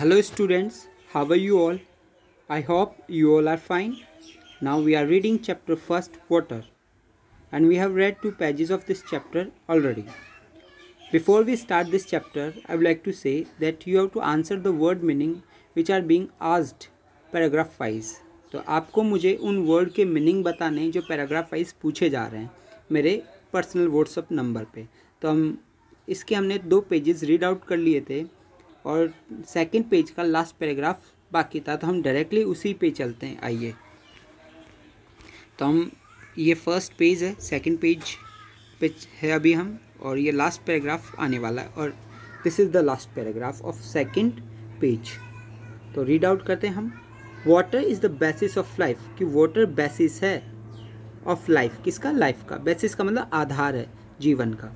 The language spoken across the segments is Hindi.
Hello students, how are you all? I hope you all are fine. Now we are reading chapter 1st water and we have read two pages of this chapter already. Before we start this chapter, I would like to say that you have to answer the word meaning which are being asked paragraph wise. तो आपको मुझे उन वर्ड के मीनिंग बताने जो पैराग्राफ वाइज पूछे जा रहे हैं मेरे पर्सनल व्हाट्सअप नंबर पे तो हम इसके हमने दो पेजेस रीड आउट कर लिए थे और सेकंड पेज का लास्ट पैराग्राफ बाकी था तो हम डायरेक्टली उसी पे चलते हैं आइए तो हम ये फर्स्ट पेज है सेकंड पेज पे है अभी हम और ये लास्ट पैराग्राफ आने वाला है और this is the last paragraph of second page तो रीड आउट करते हैं हम water is the basis of life कि वाटर बेसिस है ऑफ लाइफ किसका लाइफ का बेसिस का मतलब आधार है जीवन का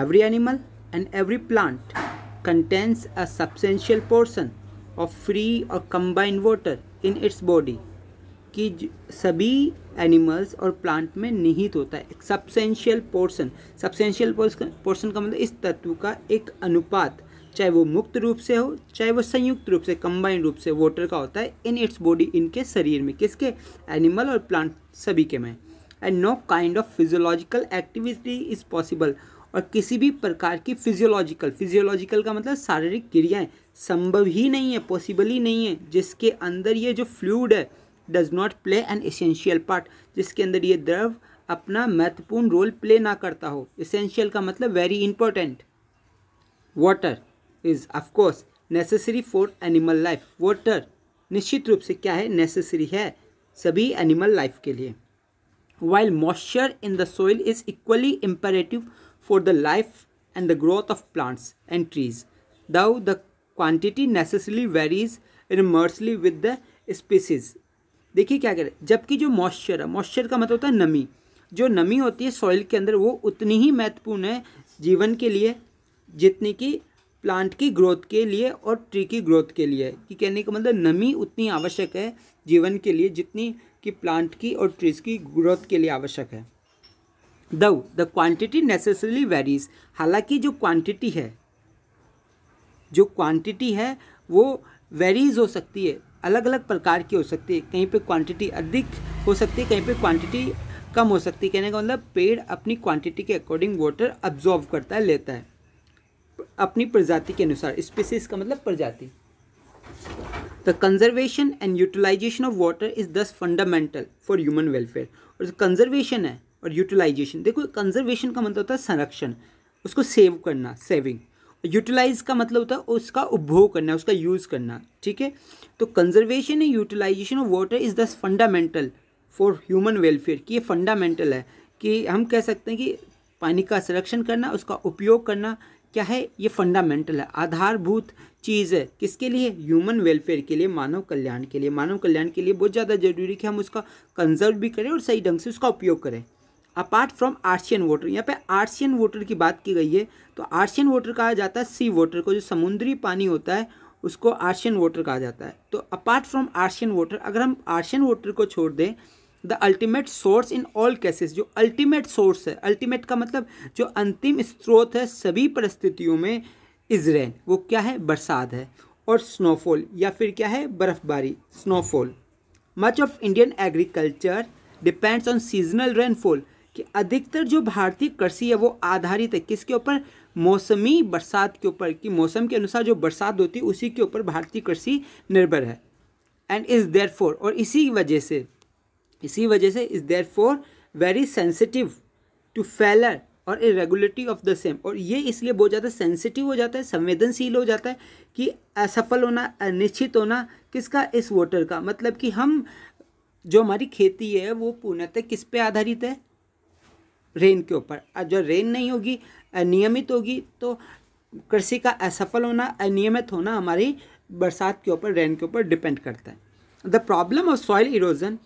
every animal and every plant contains a substantial portion of free or combined water in its body कि सभी एनिमल्स और प्लांट में निहित होता है एक सब्सेंशियल पोर्शन सब्सेंशियल पोर्शन का मतलब इस तत्व का एक अनुपात चाहे वो मुक्त रूप से हो चाहे वो संयुक्त रूप से कंबाइंड रूप से वाटर का होता है इन इट्स बॉडी इनके शरीर में किसके एनिमल और प्लांट सभी के में and no kind of physiological activity is possible और किसी भी प्रकार की फिजियोलॉजिकल फिजियोलॉजिकल का मतलब शारीरिक क्रियाएं संभव ही नहीं है पॉसिबल ही नहीं है जिसके अंदर ये जो फ्लूड है does not play an essential part जिसके अंदर ये द्रव अपना महत्वपूर्ण रोल प्ले ना करता हो एसेंशियल का मतलब very important water is of course necessary for animal life water निश्चित रूप से क्या है नेसेसरी है सभी एनिमल लाइफ के लिए while moisture in the soil is equally imperative for the life and the growth of plants and trees, though the quantity necessarily varies immensely with the species देखिए क्या करें जबकि जो मॉइस्चर है मॉइस्चर का मतलब होता है नमी जो नमी होती है सॉइल के अंदर वो उतनी ही महत्वपूर्ण है जीवन के लिए जितनी कि प्लांट की ग्रोथ के लिए और ट्री की ग्रोथ के लिए कि कहने का मतलब नमी उतनी आवश्यक है जीवन के लिए जितनी कि प्लांट की और ट्रीज की ग्रोथ के लिए आवश्यक है though the quantity necessarily varies हालांकि जो क्वांटिटी है जो क्वांटिटी है वो वेरीज हो सकती है अलग अलग प्रकार की हो सकती है कहीं पे क्वांटिटी अधिक हो सकती है कहीं पे क्वांटिटी कम हो सकती है कहने का मतलब पेड़ अपनी क्वांटिटी के अकॉर्डिंग वाटर अब्जॉर्व करता है लेता है अपनी प्रजाति के अनुसार स्पीसीज का मतलब प्रजाति the conservation and utilization of water is thus fundamental for human welfare और कंजर्वेशन है और यूटिलाइजेशन देखो कंजर्वेशन का मतलब होता है संरक्षण उसको सेव करना सेविंग यूटिलाइज का मतलब होता है उसका उपभोग करना उसका यूज़ करना ठीक है तो conservation and utilization of water is thus fundamental for human welfare कि ये फंडामेंटल है कि हम कह सकते हैं कि पानी का संरक्षण करना उसका उपयोग करना क्या है ये फंडामेंटल है आधारभूत चीज़ है किसके लिए ह्यूमन वेलफेयर के लिए मानव कल्याण के लिए मानव कल्याण के लिए बहुत ज़्यादा जरूरी है कि हम उसका कंजर्व भी करें और सही ढंग से उसका उपयोग करें अपार्ट फ्रॉम आर्शियन वाटर यहाँ पे आर्शियन वाटर की बात की गई है तो आर्शियन वाटर कहा जाता है सी वाटर को जो समुद्री पानी होता है उसको आर्शियन वाटर कहा जाता है तो अपार्ट फ्रॉम आर्शियन वाटर अगर हम आर्शियन वाटर को छोड़ दें the ultimate source in all cases जो अल्टीमेट सोर्स है अल्टीमेट का मतलब जो अंतिम स्त्रोत है सभी परिस्थितियों में इजरेन वो क्या है बरसात है और स्नोफॉल या फिर क्या है बर्फ़बारी snowfall much of Indian agriculture depends on seasonal rainfall कि अधिकतर जो भारतीय कृषि है वो आधारित है किसके ऊपर मौसमी बरसात के ऊपर कि मौसम के अनुसार जो बरसात होती है उसी के ऊपर भारतीय कृषि निर्भर है एंड इज़ देर फोर और इसी वजह से इसी वजह से is therefore very sensitive to failure और इरेगुलरिटी ऑफ द सेम और ये इसलिए बहुत ज़्यादा सेंसिटिव हो जाता है संवेदनशील हो जाता है कि असफल होना अनिश्चित होना किसका इस वोटर का मतलब कि हम जो हमारी खेती है वो पूर्णतः किस पे आधारित है रेन के ऊपर जो रेन नहीं होगी अनियमित होगी तो कृषि का असफल होना अनियमित होना हमारी बरसात के ऊपर रेन के ऊपर डिपेंड करता है the problem of soil erosion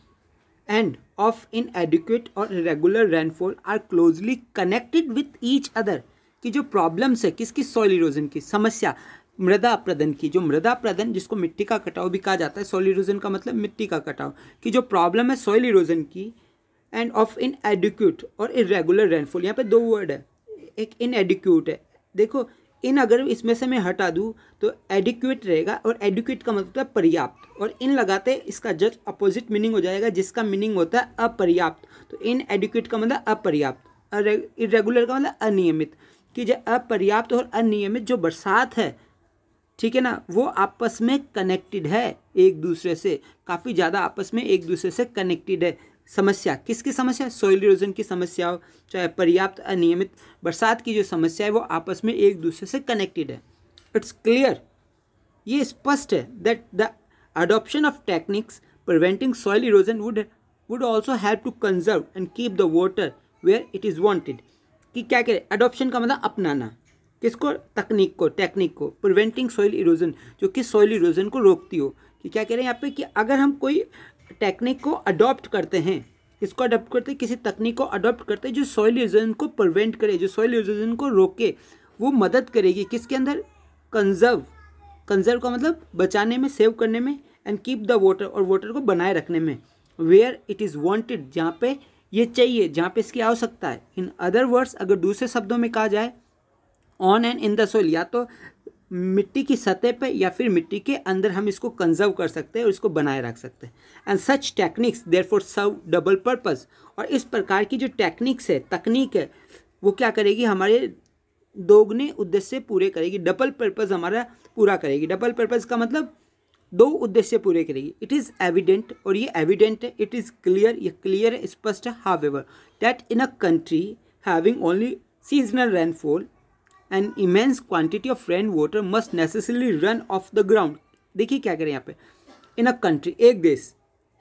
and of inadequate और regular rainfall are closely connected with each other कि जो प्रॉब्लम्स है किसकी सॉइल इरोजन की समस्या मृदा प्रदन की जो मृदा प्रदन जिसको मिट्टी का कटाव भी कहा जाता है सॉइल इरोजन का मतलब मिट्टी का कटाव कि जो प्रॉब्लम है सॉइल इरोजन की एंड ऑफ इन एडिक्यूट और इरेगुलर रेनफॉल यहाँ पे दो वर्ड है एक इन एडिक्यूट है देखो इन अगर इसमें से मैं हटा दूँ तो एडिक्यूट रहेगा और एडिक्यूट का मतलब है पर्याप्त और इन लगाते इसका जस्ट अपोजिट मीनिंग हो जाएगा जिसका मीनिंग होता है अपर्याप्त तो इन एडिक्यूट का मतलब अपर्याप्त इरेगुलर का मतलब अनियमित कि जो अपर्याप्त और अनियमित जो बरसात है ठीक है ना वो आपस में कनेक्टेड है एक दूसरे से काफ़ी ज़्यादा आपस में एक दूसरे से कनेक्टेड है समस्या किसकी समस्या सॉइल इरोजन की समस्या हो चाहे पर्याप्त अनियमित बरसात की जो समस्या है वो आपस में एक दूसरे से कनेक्टेड है इट्स क्लियर ये स्पष्ट है that the adoption of techniques preventing soil erosion would would also help to conserve and keep the water where it is wanted कि क्या करें अडोप्शन का मतलब अपनाना किसको तकनीक को टेक्निक को प्रिवेंटिंग सॉइल इरोजन जो कि सॉइल इरोजन को रोकती हो कि क्या कह रहे हैं यहाँ पे कि अगर हम कोई टेक्निक को अडॉप्ट करते हैं इसको अडॉप्ट करते किसी तकनीक को अडॉप्ट करते जो सॉइल इरोजन को प्रिवेंट करे जो सॉइल इरोजन को रोके वो मदद करेगी किसके अंदर कंजर्व कंजर्व का मतलब बचाने में सेव करने में एंड कीप द वाटर और वाटर को बनाए रखने में वेयर इट इज़ वांटेड जहाँ पे ये चाहिए जहाँ पे इसकी आवश्यकता है इन अदर वर्ड्स अगर दूसरे शब्दों में कहा जाए on and in the soil या तो मिट्टी की सतह पे या फिर मिट्टी के अंदर हम इसको कंजर्व कर सकते हैं और इसको बनाए रख सकते हैं and such techniques therefore serve double purpose और इस प्रकार की जो टेक्निक्स है तकनीक है वो क्या करेगी हमारे दोगुने उद्देश्य पूरे करेगी डबल पर्पज़ हमारा पूरा करेगी डबल पर्पज़ का मतलब दो उद्देश्य पूरे करेगी इट इज़ एविडेंट और ये एविडेंट है इट इज़ क्लियर ये क्लियर स्पष्ट है ever that in a country having only seasonal rainfall an immense quantity of rain water must necessarily run off the ground देखिए क्या करें यहाँ पे इन अ कंट्री एक देश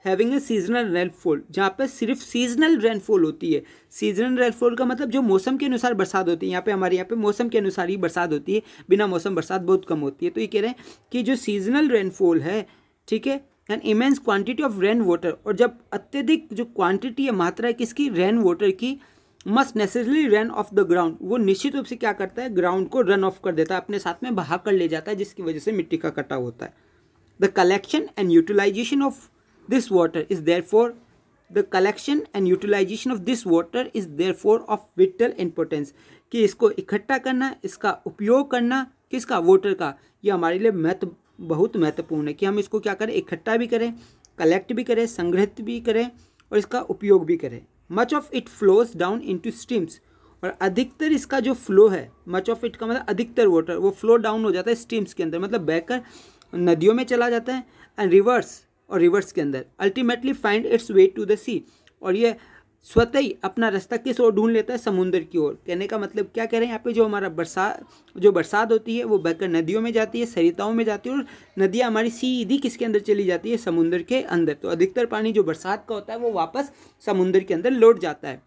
हैविंग ए सीजनल रेनफॉल जहाँ पे सिर्फ सीजनल रेनफॉल होती है सीजनल रेनफॉल का मतलब जो मौसम के अनुसार बरसात होती है यहाँ पे हमारे यहाँ पे मौसम के अनुसार ही बरसात होती है बिना मौसम बरसात बहुत कम होती है तो ये कह रहे हैं कि जो सीजनल रेनफॉल है ठीक है an immense quantity of rain water और जब अत्यधिक जो क्वान्टिटी है मात्रा है किसकी रेन वाटर की must necessary run off the ground वो निश्चित रूप से क्या करता है ग्राउंड को रन ऑफ कर देता है अपने साथ में बहा कर ले जाता है जिसकी वजह से मिट्टी का कटाव होता है the collection and utilization of this water is there for the collection and utilization of this water is therefore of vital importance कि इसको इकट्ठा करना इसका उपयोग करना किसका वाटर का ये हमारे लिए महत्व बहुत महत्वपूर्ण है कि हम इसको क्या करें इकट्ठा भी करें कलेक्ट भी करें संग्रहित भी करें और इसका उपयोग भी करें much of it flows down into streams और अधिकतर इसका जो फ्लो है मच ऑफ इट का मतलब अधिकतर वाटर वो फ्लो डाउन हो जाता है स्ट्रीम्स के अंदर मतलब बहकर नदियों में चला जाता है एंड रिवर्स और रिवर्स के अंदर ultimately find its way to the sea और ये स्वतः ही अपना रास्ता किस ओर ढूंढ लेता है समुद्र की ओर कहने का मतलब क्या कह रहे हैं यहाँ पे जो हमारा बरसात जो बरसात होती है वो बहकर नदियों में जाती है सरिताओं में जाती है और नदियाँ हमारी सीधी किसके अंदर चली जाती है समुद्र के अंदर तो अधिकतर पानी जो बरसात का होता है वो वापस समुद्र के अंदर लौट जाता है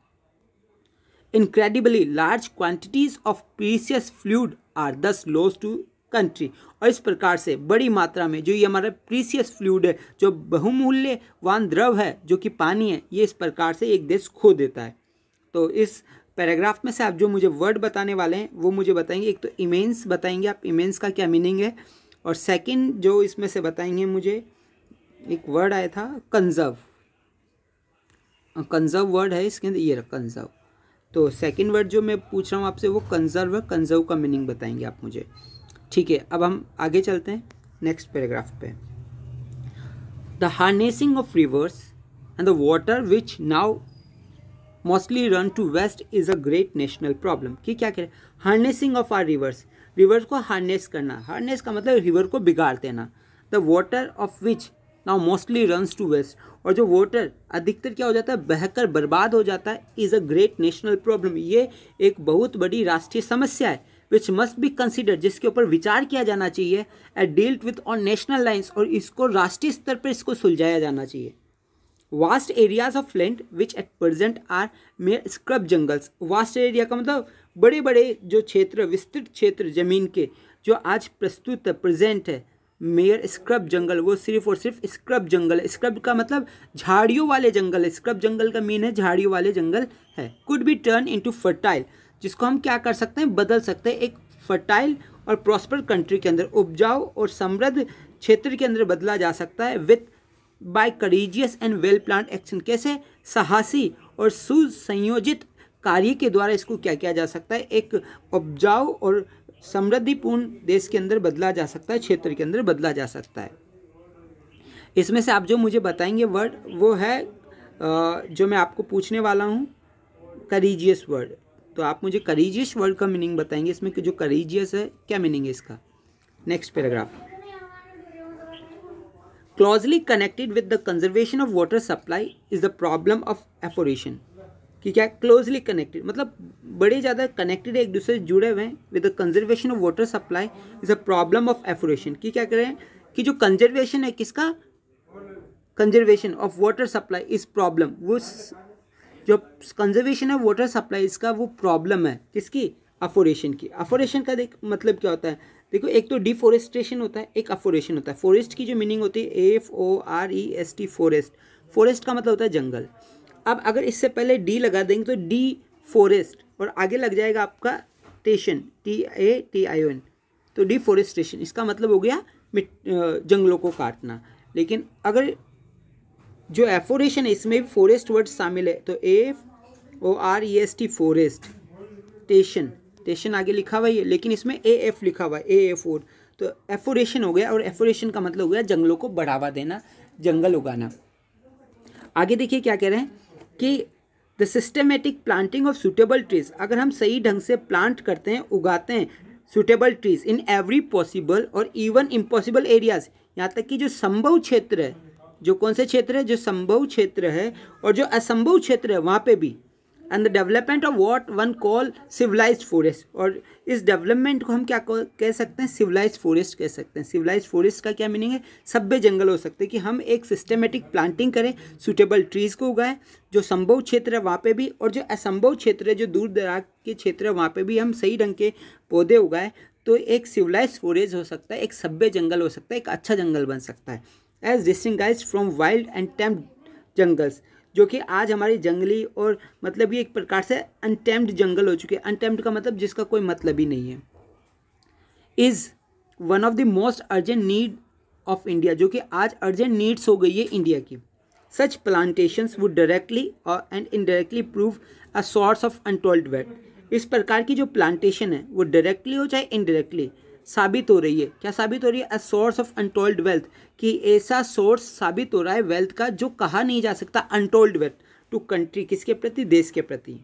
incredibly large quantities of precious fluid are thus lose to country और इस प्रकार से बड़ी मात्रा में जो ये हमारा प्रीसियस फ्लूड है जो बहुमूल्यवान द्रव है जो कि पानी है ये इस प्रकार से एक देश खो देता है तो इस पैराग्राफ में से आप जो मुझे वर्ड बताने वाले हैं वो मुझे बताएंगे एक तो इमेंस बताएंगे आप इमेंस का क्या मीनिंग है और सेकंड जो इसमें से बताएंगे मुझे एक वर्ड आया था कंजर्व कंजर्व वर्ड है इसके अंदर ये रहा कंजर्व तो सेकंड वर्ड जो मैं पूछ रहा हूँ आपसे वो कंजर्व है कंजर्व का मीनिंग बताएंगे आप मुझे ठीक है अब हम आगे चलते हैं नेक्स्ट पैराग्राफ पे the harnessing of rivers and the water which now mostly run to waste is a great national problem कि क्या कह रहे हैं harnessing of are rivers rivers को हार्नेस करना हार्नेस का मतलब रिवर को बिगाड़ देना the water of which now mostly runs to waste और जो वाटर अधिकतर क्या हो जाता है बहकर बर्बाद हो जाता है is a great national problem ये एक बहुत बड़ी राष्ट्रीय समस्या है विच मस्ट बी कंसिडर जिसके ऊपर विचार किया जाना चाहिए at dealt with on national lines और इसको राष्ट्रीय स्तर पर इसको सुलझाया जाना चाहिए vast areas of land which at present are mere scrub jungles vast area का मतलब बड़े बड़े जो क्षेत्र विस्तृत क्षेत्र जमीन के जो आज प्रस्तुत है प्रेजेंट है मेयर स्क्रब जंगल वो सिर्फ और सिर्फ स्क्रब जंगल स्क्रब का मतलब झाड़ियों वाले जंगल स्क्रब जंगल का मीन है झाड़ियों वाले जंगल है could be turn into fertile जिसको हम क्या कर सकते हैं बदल सकते हैं एक फर्टाइल और प्रॉस्पर कंट्री के अंदर उपजाऊ और समृद्ध क्षेत्र के अंदर बदला जा सकता है with by courageous and well plan action कैसे साहसी और सुसंयोजित कार्य के द्वारा इसको क्या किया जा सकता है एक उपजाऊ और समृद्धिपूर्ण देश के अंदर बदला जा सकता है क्षेत्र के अंदर बदला जा सकता है इसमें से आप जो मुझे बताएंगे वर्ड वो है जो मैं आपको पूछने वाला हूँ करीजियस वर्ड तो आप मुझे करीजियस वर्ड का मीनिंग बताएंगे इसमें जो करीजियस है क्या मीनिंग है इसका next paragraph closely connected with the conservation of water supply is the problem of afforestation कि क्या क्लोजली कनेक्टेड मतलब बड़े ज़्यादा कनेक्टेड एक दूसरे से जुड़े हुए हैं with the conservation of water supply is a problem of afforestation कि क्या करें कि जो कंजर्वेशन है किसका conservation of water supply is problem वो जो कंजर्वेशन ऑफ वाटर सप्लाई इसका वो प्रॉब्लम है किसकी अफोरेशन की अफोरेशन का देख मतलब क्या होता है देखो एक तो डिफोरेस्ट्रेशन होता है एक अफोरेशन होता है फॉरेस्ट की जो मीनिंग होती है F O R E S T forest forest का मतलब होता है जंगल अब अगर इससे पहले डी लगा देंगे तो डी फॉरेस्ट और आगे लग जाएगा आपका टेशन T A T I N तो डिफोरेस्ट्रेशन इसका मतलब हो गया जंगलों को काटना लेकिन अगर जो एफोरेशन है इसमें भी फॉरेस्ट वर्ड शामिल है तो F O R E S T forest टेशन टेशन आगे लिखा हुआ है लेकिन इसमें ए एफ लिखा हुआ है ए एफ ओर तो एफोरेशन हो गया और एफोरेशन का मतलब हो गया जंगलों को बढ़ावा देना जंगल उगाना आगे देखिए क्या कह रहे हैं कि the systematic planting of suitable trees अगर हम सही ढंग से प्लांट करते हैं उगाते हैं suitable trees in every possible और इवन इम्पॉसिबल एरियाज यहाँ तक कि जो संभव क्षेत्र है जो कौन से क्षेत्र है जो संभव क्षेत्र है और जो असंभव क्षेत्र है वहाँ पे भी and the development of what one call civilize forest और इस डेवलपमेंट को हम क्या कह सकते हैं सिविलाइज फॉरेस्ट कह सकते हैं सिविलाइज फॉरेस्ट का क्या मीनिंग है सभ्य जंगल हो सकते हैं कि हम एक सिस्टमेटिक प्लांटिंग करें सुटेबल ट्रीज़ को उगाएं जो संभव क्षेत्र है वहाँ पर भी और जो असंभव क्षेत्र है जो दूर दराज के क्षेत्र है वहाँ पर भी हम सही ढंग के पौधे उगाएं तो एक सिविलाइज फॉरेस्ट हो सकता है एक सभ्य जंगल हो सकता है एक अच्छा जंगल बन सकता है as guides from wild and tamed jungles जो कि आज हमारी जंगली और मतलब ये एक प्रकार से अनटेम्प्ड जंगल हो चुके हैं अनटेम्प्ड का मतलब जिसका कोई मतलब ही नहीं है is one of the most urgent need of India जो कि आज अर्जेंट नीड्स हो गई है इंडिया की such plantation would directly and indirectly prove a source of untold wealth इस प्रकार की जो प्लांटेशन है वो डायरेक्टली हो चाहे इनडायरेक्टली साबित हो रही है क्या साबित हो रही है a source of untold wealth कि ऐसा सोर्स साबित हो रहा है वेल्थ का जो कहा नहीं जा सकता अनटोल्ड वेल्थ टू कंट्री किसके प्रति देश के प्रति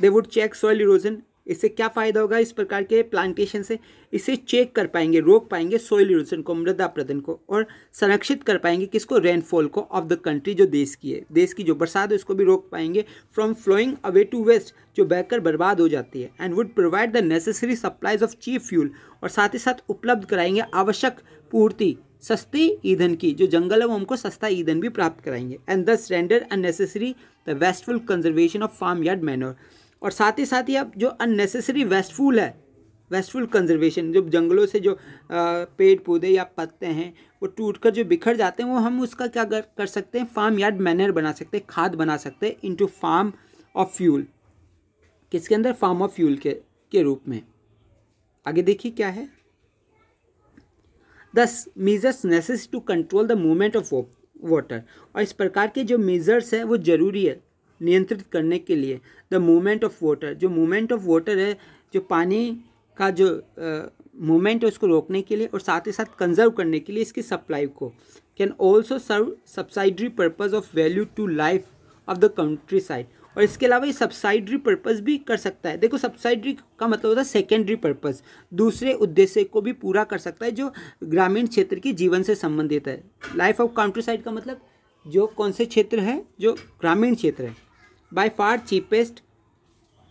they would check soil erosion इससे क्या फ़ायदा होगा इस प्रकार के प्लांटेशन से इसे चेक कर पाएंगे रोक पाएंगे सोइल इरोजन को मृदा प्रदन को और संरक्षित कर पाएंगे किसको रेनफॉल को ऑफ द कंट्री जो देश की है देश की जो बरसात है उसको भी रोक पाएंगे from flowing away to waste जो बहकर बर्बाद हो जाती है and would provide the necessary supplies of cheap fuel और साथ ही साथ उपलब्ध कराएंगे आवश्यक पूर्ति सस्ती ईंधन की जो जंगल है वो हमको सस्ता ईंधन भी प्राप्त कराएंगे and thus render unnecessary the wasteful conservation of farm yard manure और साथ ही साथ ही आप जो अननेसेसरी वेस्टफूल है वेस्टफुल कंजर्वेशन जो जंगलों से जो पेड़ पौधे या पत्ते हैं वो टूटकर जो बिखर जाते हैं वो हम उसका क्या कर, कर सकते हैं फार्म यार्ड मैनर बना सकते हैं खाद बना सकते हैं इनटू फार्म ऑफ फ्यूल किसके अंदर फार्म ऑफ फ्यूल के के रूप में आगे देखिए क्या है thus measures necessary to control the movement of water और इस प्रकार के जो मीजर्स हैं वो ज़रूरी है नियंत्रित करने के लिए द मूवमेंट ऑफ वाटर जो मूवमेंट ऑफ वाटर है जो पानी का जो मूवमेंट है उसको रोकने के लिए और साथ ही साथ कंजर्व करने के लिए इसकी सप्लाई को can also serve subsidiary purpose of value to life of the countryside और इसके अलावा ये सब्साइडरी पर्पज़ भी कर सकता है देखो सब्साइडरी का मतलब होता है सेकेंडरी पर्पज़ दूसरे उद्देश्य को भी पूरा कर सकता है जो ग्रामीण क्षेत्र के जीवन से संबंधित है लाइफ ऑफ कंट्री साइड का मतलब जो कौन से क्षेत्र है जो ग्रामीण क्षेत्र है by far cheapest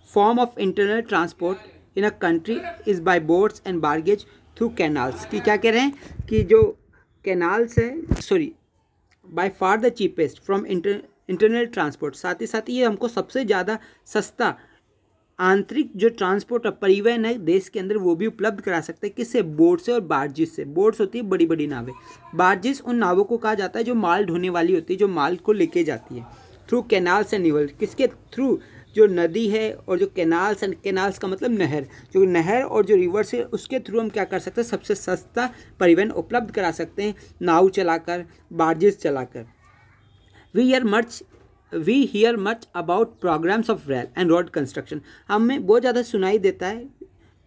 form of internal transport in a country is by boats and barges through canals कि क्या कह रहे हैं कि जो canals है sorry by far the cheapest from inter, internal transport साथ ही साथ ये हमको सबसे ज़्यादा सस्ता आंतरिक जो ट्रांसपोर्ट और परिवहन है देश के अंदर वो भी उपलब्ध करा सकते हैं किससे बोट से और बार्जिस से बोट्स होती है बड़ी बड़ी नावें बार्जिस उन नावों को कहा जाता है जो माल ढोने वाली होती है जो माल को लेके जाती है थ्रू कैनाल्स एंड रिवर किसके थ्रू जो नदी है और जो कैनाल्स एंड कैनाल्स का मतलब नहर जो नहर और जो रिवर्स है उसके थ्रू हम क्या कर सकते हैं सबसे सस्ता परिवहन उपलब्ध करा सकते हैं नाव चलाकर बार्जेस चलाकर we are much we hear much about programmes of rail and road construction हमें बहुत ज़्यादा सुनाई देता है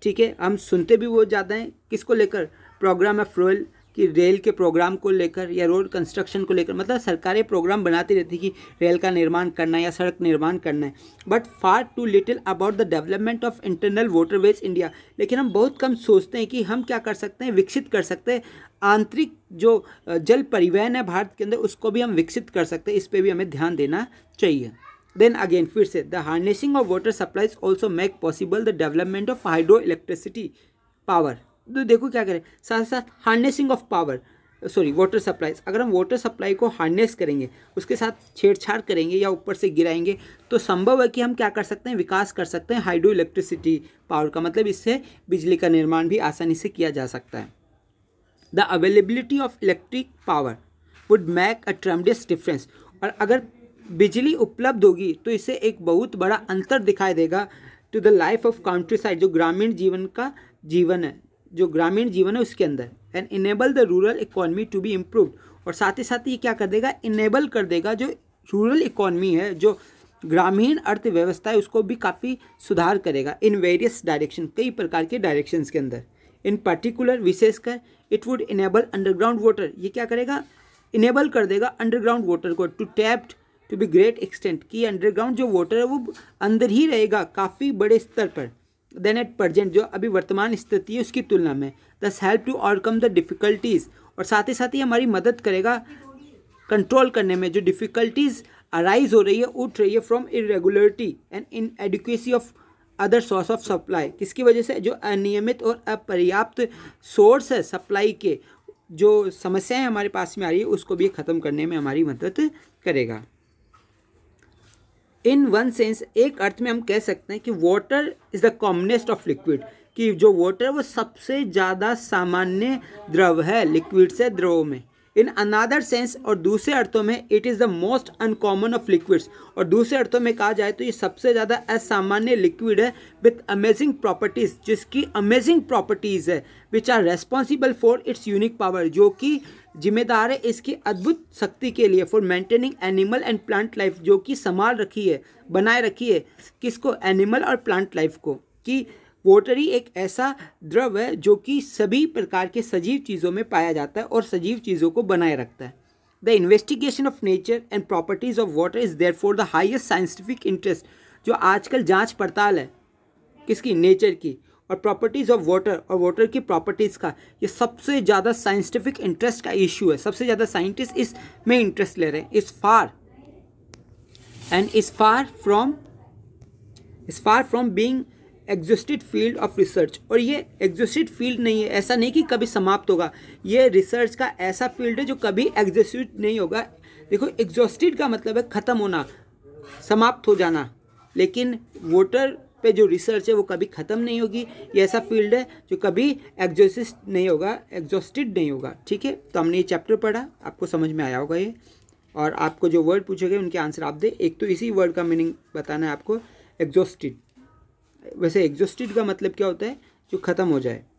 ठीक है हम सुनते भी बहुत ज़्यादा हैं किसको लेकर प्रोग्राम ऑफ रोयल कि रेल के प्रोग्राम को लेकर या रोड कंस्ट्रक्शन को लेकर मतलब सरकारें प्रोग्राम बनाती रहती कि रेल का निर्माण करना है या सड़क निर्माण करना है but far too little about the development of internal waterways India लेकिन हम बहुत कम सोचते हैं कि हम क्या कर सकते हैं विकसित कर सकते हैं आंतरिक जो जल परिवहन है भारत के अंदर उसको भी हम विकसित कर सकते हैं इस पर भी हमें ध्यान देना चाहिए देन अगेन फिर से the harnessing of water supplies also make possible the development of hydro electricity power तो देखो क्या करें साथ साथ harnessing of power sorry water supply अगर हम वाटर सप्लाई को हार्नेस करेंगे उसके साथ छेड़छाड़ करेंगे या ऊपर से गिराएंगे तो संभव है कि हम क्या कर सकते हैं विकास कर सकते हैं हाइड्रो इलेक्ट्रिसिटी पावर का मतलब इससे बिजली का निर्माण भी आसानी से किया जा सकता है the availability of electric power would make a tremendous difference और अगर बिजली उपलब्ध होगी तो इसे एक बहुत बड़ा अंतर दिखाई देगा to the life of countryside जो ग्रामीण जीवन का जीवन है जो ग्रामीण जीवन है उसके अंदर and enable the rural economy to be improve और साथ ही साथ ये क्या कर देगा इनेबल कर देगा जो रूरल इकोनॉमी है जो ग्रामीण अर्थव्यवस्था है उसको भी काफ़ी सुधार करेगा इन वेरियस डायरेक्शन कई प्रकार के डायरेक्शंस के अंदर इन पर्टिकुलर विशेषकर it would enable underground water ये क्या करेगा इनेबल कर देगा अंडरग्राउंड वाटर को to tapped to be great extent कि अंडरग्राउंड जो वाटर है वो अंदर ही रहेगा काफ़ी बड़े स्तर पर देन एट प्रजेंट जो अभी वर्तमान स्थिति है उसकी तुलना में thus help to overcome the difficulties और साथ ही साथ ही हमारी मदद करेगा कंट्रोल करने में जो डिफ़िकल्टीज़ अराइज हो रही है उठ रही है from irregularity and inadequacy of other source of supply किसकी वजह से जो अनियमित और अपर्याप्त सोर्स है सप्लाई के जो समस्याएं हमारे पास में आ रही है उसको भी ख़त्म करने में हमारी मदद करेगा इन वन सेंस एक अर्थ में हम कह सकते हैं कि water is the commonest of liquid कि जो वाटर है वो सबसे ज़्यादा सामान्य द्रव है लिक्विड से द्रव में इन अनादर सेंस और दूसरे अर्थों में it is the most uncommon of liquids और दूसरे अर्थों में कहा जाए तो ये सबसे ज़्यादा असामान्य लिक्विड है विथ अमेजिंग प्रॉपर्टीज़ जिसकी अमेजिंग प्रॉपर्टीज़ है which are responsible for its unique power जो कि जिम्मेदार है इसकी अद्भुत शक्ति के लिए for maintaining animal and plant life जो कि संभाल रखी है बनाए रखी है किसको एनिमल और प्लांट लाइफ को कि वोटरी एक ऐसा द्रव है जो कि सभी प्रकार के सजीव चीज़ों में पाया जाता है और सजीव चीज़ों को बनाए रखता है the investigation of nature and properties of water is there for the highest scientific interest जो आजकल जांच पड़ताल है किसकी नेचर की और प्रॉपर्टीज़ ऑफ वाटर और वाटर की प्रॉपर्टीज़ का ये सबसे ज़्यादा साइंटिफिक इंटरेस्ट का इशू है सबसे ज़्यादा साइंटिस्ट इस में इंटरेस्ट ले रहे हैं is far and is far from is far from being exhausted field of research और ये एग्जिस्टेड फील्ड नहीं है ऐसा नहीं कि कभी समाप्त होगा ये रिसर्च का ऐसा फील्ड है जो कभी एग्जिस्टेड नहीं होगा देखो एग्जॉस्टेड का मतलब है ख़त्म होना समाप्त हो जाना लेकिन वोटर पे जो रिसर्च है वो कभी ख़त्म नहीं होगी ये ऐसा फील्ड है जो कभी एग्जोसिस्ट नहीं होगा एग्जॉस्टिड नहीं होगा ठीक है तो हमने ये चैप्टर पढ़ा आपको समझ में आया होगा ये और आपको जो वर्ड पूछे गए उनके आंसर आप दे एक तो इसी वर्ड का मीनिंग बताना है आपको एग्जॉस्टिड वैसे एग्जॉस्टिड का मतलब क्या होता है जो ख़त्म हो जाए